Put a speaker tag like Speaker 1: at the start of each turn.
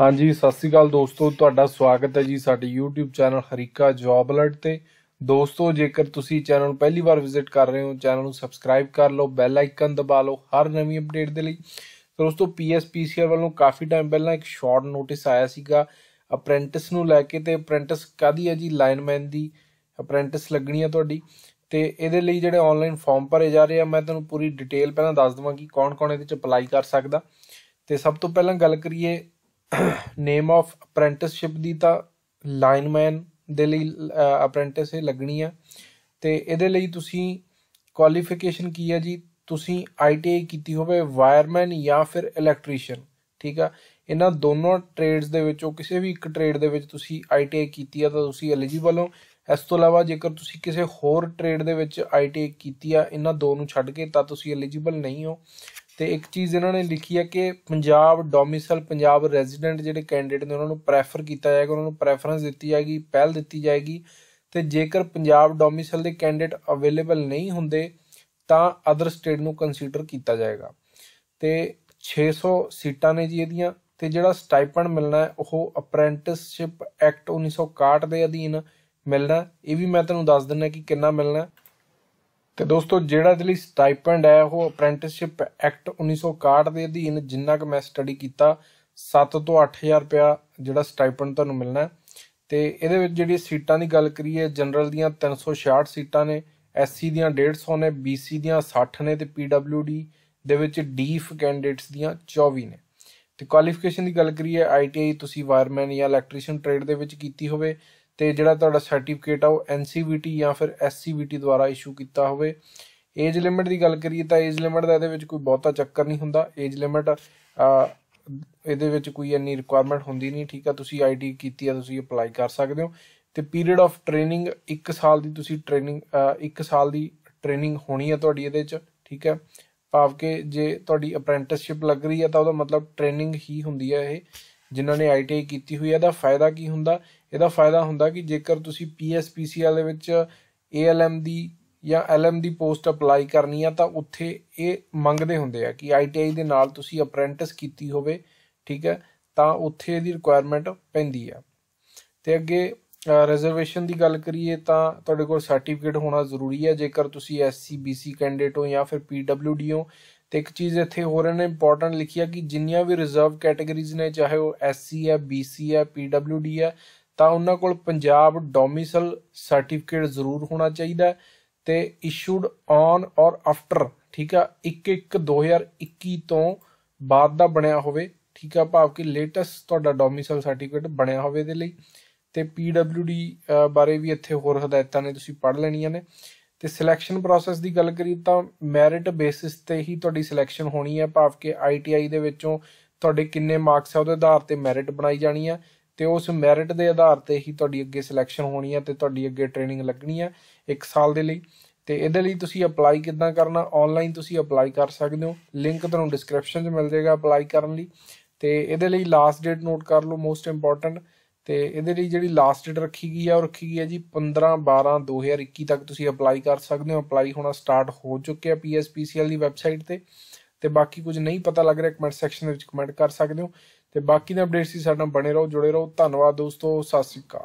Speaker 1: ਹਾਂਜੀ ਸਤਿ ਸ੍ਰੀ ਅਕਾਲ ਦੋਸਤੋ ਤੁਹਾਡਾ ਸਵਾਗਤ ਹੈ ਜੀ ਸਾਡੇ YouTube channel Harika job alert ਤੇ ਦੋਸਤੋ ਜੇਕਰ ਤੁਸੀਂ ਚੈਨਲ ਨੂੰ ਪਹਿਲੀ ਵਾਰ ਵਿਜ਼ਿਟ ਕਰ ਰਹੇ ਹੋ ਚੈਨਲ ਨੂੰ ਸਬਸਕ੍ਰਾਈਬ ਕਰ ਲਓ ਬੈਲ ਆਈਕਨ ਦਬਾ ਲਓ ਹਰ ਨਵੀਂ ਅਪਡੇਟ ਦੇ ਲਈ ਦੋਸਤੋ ਪੀਐਸਪੀਸੀਐਲ ਵੱਲੋਂ ਕਾਫੀ ਟਾਈਮ ਪਹਿਲਾਂ ਇੱਕ ਸ਼ਾਰਟ ਨੋਟਿਸ ਆਇਆ ਸੀਗਾ ਅਪ੍ਰੈਂਟਿਸ ਨੂੰ ਲੈ ਕੇ ਤੇ ਅਪ੍ਰੈਂਟਿਸ ਕਾਦੀ ਹੈ ਜੀ ਲਾਈਨਮੈਨ ਦੀ ਅਪ੍ਰੈਂਟਿਸ ਲੱਗਣੀ ਹੈ ਤੁਹਾਡੀ ਤੇ ਇਹਦੇ ਲਈ ਜਿਹੜੇ ਆਨਲਾਈਨ ਫਾਰਮ ਭਰੇ ਜਾ ਰਹੇ ਆ ਮੈਂ ਤੁਹਾਨੂੰ ਪੂਰੀ ਡਿਟੇਲ ਪਹਿਲਾਂ ਦੱਸ ਦਵਾਂ ਕਿ ਕੌਣ-ਕੌਣ ਇਹਦੇ ਵਿੱਚ ਅਪਲਾਈ ਕਰ ਸਕਦਾ ਤੇ ਸਭ ਤੋਂ ਪਹਿਲਾਂ ਗੱਲ ਕਰੀਏ नेम ऑफ अप्रैंटिसशिप ਦੀ ਤਾਂ ਲਾਈਨਮੈਨ ਦੇ ਲਈ ਅਪ੍ਰੈਂਟਿਸ ਇਹ ਲੱਗਣੀ ਆ ਤੇ ਇਹਦੇ ਲਈ ਤੁਸੀਂ ਕੁਆਲੀਫਿਕੇਸ਼ਨ ਕੀ ਹੈ ਜੀ ਤੁਸੀਂ ਆਈਟੀਆਈ ਕੀਤੀ ਹੋਵੇ ਵਾਇਰਮੈਨ ਜਾਂ ਫਿਰ ਇਲੈਕਟ੍ਰੀਸ਼ੀਅਨ ਠੀਕ ਆ ਇਹਨਾਂ ਦੋਨੋਂ ਟ੍ਰੇਡਸ ਦੇ ਵਿੱਚੋਂ ਕਿਸੇ ਵੀ ਇੱਕ ਟ੍ਰੇਡ ਦੇ ਵਿੱਚ ਤੁਸੀਂ ਆਈਟੀਆਈ ਕੀਤੀ ਆ ਤਾਂ ਤੁਸੀਂ ਐਲੀਜੀਬਲ ਹੋ ਇਸ ਤੋਂ ਇਲਾਵਾ ਜੇਕਰ ਤੁਸੀਂ ਕਿਸੇ ਹੋਰ ਟ੍ਰੇਡ ਦੇ ਵਿੱਚ ਆਈਟੀਆਈ ਕੀਤੀ ਆ ਇਹਨਾਂ ਦੋ ਨੂੰ ਛੱਡ ਕੇ ਤਾਂ ਤੁਸੀਂ ਐਲੀਜੀਬਲ ਨਹੀਂ ਹੋ ਤੇ ਇੱਕ ਚੀਜ਼ ਇਹਨਾਂ ਨੇ ਲਿਖੀ ਹੈ ਕਿ ਪੰਜਾਬ ਡੋਮਿਸਾਈਲ ਪੰਜਾਬ ਰੈਜ਼ੀਡੈਂਟ ਜਿਹੜੇ ਕੈਂਡੀਡੇਟ ਨੇ ਉਹਨਾਂ ਨੂੰ ਪ੍ਰੈਫਰ ਕੀਤਾ ਜਾਏਗਾ ਉਹਨਾਂ ਨੂੰ ਪ੍ਰੈਫਰੈਂਸ ਦਿੱਤੀ ਜਾਏਗੀ ਪਹਿਲ ਦਿੱਤੀ ਜਾਏਗੀ ਤੇ ਜੇਕਰ ਪੰਜਾਬ ਡੋਮਿਸਾਈਲ ਦੇ ਕੈਂਡੀਡੇਟ ਅਵੇਲੇਬਲ ਨਹੀਂ ਹੁੰਦੇ ਤਾਂ ਅਦਰ ਸਟੇਟ ਨੂੰ ਕੰਸੀਡਰ ਕੀਤਾ ਜਾਏਗਾ ਤੇ 600 ਸੀਟਾਂ ਨੇ ਜੀ ਇਹਦੀਆਂ ਤੇ ਜਿਹੜਾ ਸਟਾਈਪੈਂਡ ਮਿਲਣਾ ਹੈ ਉਹ ਅਪ੍ਰੈਂਟਿਸਸ਼ਿਪ ਐਕਟ 1961 ਦੇ ਅਧੀਨ ਮਿਲਣਾ ਇਹ ਵੀ ਮੈਂ ਤੁਹਾਨੂੰ ਦੱਸ ਦਿੰਦਾ ਕਿ ਕਿੰਨਾ ਮਿਲਣਾ ਤੇ ਦੋਸਤੋ ਜਿਹੜਾ ਜਿਹੜੀ ਸਟਾਈਪੈਂਡ ਹੈ ਉਹ ਅਪ੍ਰੈਂਟਿਸਸ਼ਿਪ ਐਕਟ 1961 ਦੇ ਅਧੀਨ ਜਿੰਨਾ ਕਿ ਮੈਂ ਸਟੱਡੀ ਕੀਤਾ 7 ਤੋਂ 8000 ਰੁਪਿਆ ਜਿਹੜਾ ਸਟਾਈਪੈਂਡ ਤੁਹਾਨੂੰ ਮਿਲਣਾ ਹੈ ਤੇ ਇਹਦੇ ਵਿੱਚ ਜਿਹੜੀ ਸੀਟਾਂ ਦੀ ਗੱਲ ਕਰੀਏ ਜਨਰਲ ਦੀਆਂ 366 ਸੀਟਾਂ ਨੇ ਐਸਸੀ ਦੀਆਂ 150 ਨੇ ਬੀਸੀ ਦੀਆਂ 60 ਨੇ ਤੇ ਪੀਡਬਲਯੂਡੀ ਦੇ ਵਿੱਚ ਡੀਫ ਕੈਂਡੀਡੇਟਸ ਦੀਆਂ 24 ਨੇ ਤੇ ਕੁਆਲੀਫਿਕੇਸ਼ਨ ਦੀ ਗੱਲ ਕਰੀਏ ਆਈਟੀਆਈ ਤੁਸੀਂ ਵਾਇਰਮੈਨ ਜਾਂ ਇਲੈਕਟ੍ਰੀਸ਼ੀਅਨ ਟ੍ਰੇਡ ਦੇ ਵਿੱਚ ਕੀਤੀ ਹੋਵੇ ਤੇ ਜਿਹੜਾ ਤੁਹਾਡਾ ਸਰਟੀਫਿਕੇਟ ਆ ਉਹ NCVT ਜਾਂ ਫਿਰ SCVT ਦੁਆਰਾ ਇਸ਼ੂ ਕੀਤਾ ਹੋਵੇ ਏਜ ਲਿਮਿਟ ਦੀ ਗੱਲ ਕਰੀਏ ਤਾਂ ਏਜ ਲਿਮਿਟ ਦਾ ਇਹਦੇ ਵਿੱਚ ਕੋਈ ਬਹੁਤਾ ਚੱਕਰ ਨਹੀਂ ਹੁੰਦਾ ਏਜ ਲਿਮਿਟ ਇਹਦੇ ਵਿੱਚ ਕੋਈ ਇੰਨੀ ਰਿਕੁਆਇਰਮੈਂਟ ਹੁੰਦੀ ਨਹੀਂ ਠੀਕ ਆ ਤੁਸੀਂ ਆਈਟੀ ਕੀਤੀ ਆ ਤੁਸੀਂ ਅਪਲਾਈ ਕਰ ਸਕਦੇ ਹੋ ਤੇ ਪੀਰੀਅਡ ਆਫ ਟ੍ਰੇਨਿੰਗ 1 ਸਾਲ ਦੀ ਤੁਸੀਂ ਟ੍ਰੇਨਿੰਗ 1 ਸਾਲ ਦੀ ਟ੍ਰੇਨਿੰਗ ਹੋਣੀ ਆ ਤੁਹਾਡੀ ਇਹਦੇ ਵਿੱਚ ਠੀਕ ਹੈ ਭਾਵ ਕਿ ਜੇ ਤੁਹਾਡੀ ਅਪ੍ਰੈਂਟਿਸਸ਼ਿਪ ਲੱਗ ਰਹੀ ਹੈ ਤਾਂ ਉਹਦਾ ਮਤਲਬ ਟ੍ਰੇਨਿੰਗ ਹੀ ਹੁੰਦੀ ਹੈ ਇਹ ਜਿਨ੍ਹਾਂ ਨੇ ਆਈਟੀਆਈ ਕੀਤੀ ਹੋਈ ਹੈ ਇਹਦਾ ਫਾਇਦਾ ਕੀ ਹੁੰਦਾ ਇਹਦਾ ਫਾਇਦਾ ਹੁੰਦਾ ਕਿ ਜੇਕਰ ਤੁਸੀਂ ਪੀਐਸਪੀਸੀਐਲ ਦੇ ਵਿੱਚ ਏਐਲਐਮ ਦੀ ਜਾਂ ਐਲਐਮ ਦੀ ਪੋਸਟ ਅਪਲਾਈ ਕਰਨੀ ਆ ਤਾਂ ਉੱਥੇ ਇਹ ਮੰਗਦੇ ਹੁੰਦੇ ਆ ਕਿ ਆਈਟੀਆਈ ਦੇ ਨਾਲ ਤੁਸੀਂ ਅਪ੍ਰੈਂਟਿਸ ਕੀਤੀ ਹੋਵੇ ਠੀਕ ਹੈ ਤਾਂ ਉੱਥੇ ਇਹਦੀ ਰਿਕੁਆਇਰਮੈਂਟ ਪੈਂਦੀ ਆ ਤੇ ਅੱਗੇ ਰਿਜ਼ਰਵੇਸ਼ਨ ਦੀ ਗੱਲ ਕਰੀਏ ਤਾਂ ਤੁਹਾਡੇ ਕੋਲ ਸਰਟੀਫਿਕੇਟ ਹੋਣਾ ਜ਼ਰੂਰੀ ਹੈ ਜੇਕਰ ਤੁਸੀਂ ਐਸਸੀ ਬੀਸੀ ਕੈਂਡੀਡੇਟ ਹੋ ਜਾਂ ਫਿਰ ਪੀਡਬਲਯੂਡੀ ਹੋ ਤੇ ਇੱਕ ਚੀਜ਼ ਇੱਥੇ ਹੋਰ ਇਹਨੇ ਇੰਪੋਰਟੈਂਟ ਲਿਖਿਆ ਕਿ ਜਿੰਨੀਆਂ ਵੀ ਰਿਜ਼ਰਵ ਕੈਟਾਗਰੀਜ਼ ਨੇ ਚਾਹੇ ਉਹ ਐਸਸੀ ਹੈ ਬੀਸੀ ਹੈ ਪੀਡਬਲਯੂਡੀ ਹੈ ਤਾਂ ਉਹਨਾਂ ਕੋਲ ਪੰਜਾਬ ਡੋਮਿਸਲ ਸਰਟੀਫਿਕੇਟ ਜ਼ਰੂਰ ਹੋਣਾ ਚਾਹੀਦਾ ਤੇ ਇਸ਼ੂਡ ਔਨ ਔਰ ਆਫਟਰ ਠੀਕ ਆ 1 1 2021 ਤੋਂ ਬਾਅਦ ਦਾ ਬਣਿਆ ਹੋਵੇ ਠੀਕ ਆ ਭਾਵ ਕਿ ਲੇਟੈਸਟ ਤੁਹਾਡਾ ਡੋਮਿਸਲ ਸਰਟੀਫਿਕੇਟ ਬਣਿਆ ਹੋਵੇ ਦੇ ਲਈ ਤੇ PWD ਬਾਰੇ ਵੀ ਇੱਥੇ ਹੋਰ ਹਦਾਇਤਾਂ ਨੇ ਤੁਸੀਂ ਪੜ੍ਹ ਲੈਣੀਆਂ ਨੇ ਤੇ ਸਿਲੈਕਸ਼ਨ ਪ੍ਰੋਸੈਸ ਦੀ ਗੱਲ ਕਰੀ ਤਾਂ ਮੈਰਿਟ ਬੇਸਿਸ ਤੇ ਹੀ ਤੁਹਾਡੀ ਸਿਲੈਕਸ਼ਨ ਹੋਣੀ ਹੈ ਭਾਵ ਕਿ ਆਈਟੀਆਈ ਦੇ ਵਿੱਚੋਂ ਤੁਹਾਡੇ ਕਿੰਨੇ ਮਾਰਕਸ ਆ ਉਹਦੇ ਆਧਾਰ ਤੇ ਮੈਰਿਟ ਬਣਾਈ ਜਾਣੀ ਹੈ ਤੇ ਉਸ ਮੈਰਿਟ ਦੇ ਆਧਾਰ ਤੇ ਹੀ ਤੁਹਾਡੀ ਅੱਗੇ ਸਿਲੈਕਸ਼ਨ ਹੋਣੀ ਹੈ ਤੇ ਤੁਹਾਡੀ ਅੱਗੇ ਟ੍ਰੇਨਿੰਗ ਲੱਗਣੀ ਹੈ 1 ਸਾਲ ਦੇ ਲਈ ਤੇ ਇਹਦੇ ਲਈ ਤੁਸੀਂ ਅਪਲਾਈ ਕਿੱਦਾਂ ਕਰਨਾ ਆਨਲਾਈਨ ਤੁਸੀਂ ਅਪਲਾਈ ਕਰ ਸਕਦੇ ਹੋ ਲਿੰਕ ਤੁਹਾਨੂੰ ਡਿਸਕ੍ਰਿਪਸ਼ਨ 'ਚ ਮਿਲ ਜਾਏਗਾ ਅਪਲਾਈ ਕਰਨ ਲਈ ਤੇ ਇਹਦੇ ਲਈ ਲਾਸਟ ਡੇਟ ਨੋਟ ਕਰ ਲਓ ਮੋਸਟ ਇੰਪੋਰਟੈਂਟ ਤੇ ਇਹਦੇ ਲਈ ਜਿਹੜੀ ਲਾਸਟ ਡੇਟ ਰੱਖੀ ਗਈ ਹੈ ਉਹ ਰੱਖੀ ਗਈ ਹੈ ਜੀ 15 12 2021 ਤੱਕ ਤੁਸੀਂ ਅਪਲਾਈ ਕਰ ਸਕਦੇ ਹੋ ਅਪਲਾਈ ਹੋਣਾ ਸਟਾਰਟ ਹੋ ਚੁੱਕਿਆ ਪੀਐਸਪੀਸੀਐਲ ਦੀ ਵੈਬਸਾਈਟ ਤੇ ਤੇ ਬਾਕੀ ਕੁਝ ਨਹੀਂ ਪਤਾ ਲੱਗ ਰਿਹਾ ਕਮੈਂਟ ਸੈਕਸ਼ਨ ਦੇ ਵਿੱਚ ਕਮੈਂਟ ਕਰ ਸਕਦੇ ਹੋ ਤੇ ਬਾਕੀ ਦੇ ਅਪਡੇਟਸ ਹੀ ਸਾਡੇ ਨਾਲ ਬਣੇ ਰਹੋ ਜੁੜੇ ਰਹੋ ਧੰਨਵਾਦ ਦੋਸਤੋ ਸਤਿ ਸ਼੍ਰੀ ਅਕਾਲ